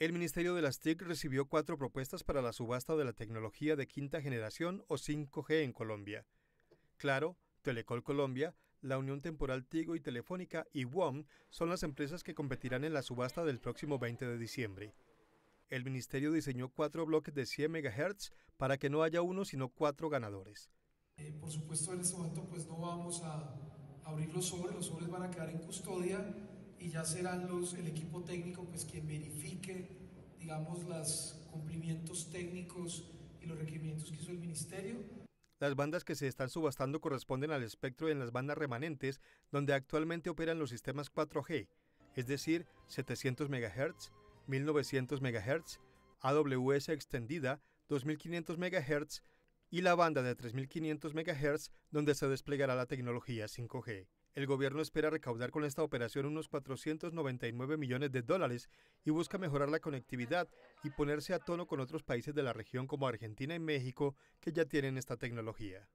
El Ministerio de las TIC recibió cuatro propuestas para la subasta de la tecnología de quinta generación o 5G en Colombia. Claro, Telecol Colombia, la Unión Temporal Tigo y Telefónica y WOM son las empresas que competirán en la subasta del próximo 20 de diciembre. El ministerio diseñó cuatro bloques de 100 MHz para que no haya uno sino cuatro ganadores. Eh, por supuesto, en este momento pues no vamos a abrir los sobres, los sobres van a quedar en custodia y ya serán los el equipo técnico pues quien verifica digamos, los cumplimientos técnicos y los requerimientos que hizo el ministerio. Las bandas que se están subastando corresponden al espectro en las bandas remanentes, donde actualmente operan los sistemas 4G, es decir, 700 MHz, 1900 MHz, AWS extendida, 2500 MHz, y la banda de 3.500 MHz donde se desplegará la tecnología 5G. El gobierno espera recaudar con esta operación unos 499 millones de dólares y busca mejorar la conectividad y ponerse a tono con otros países de la región como Argentina y México que ya tienen esta tecnología.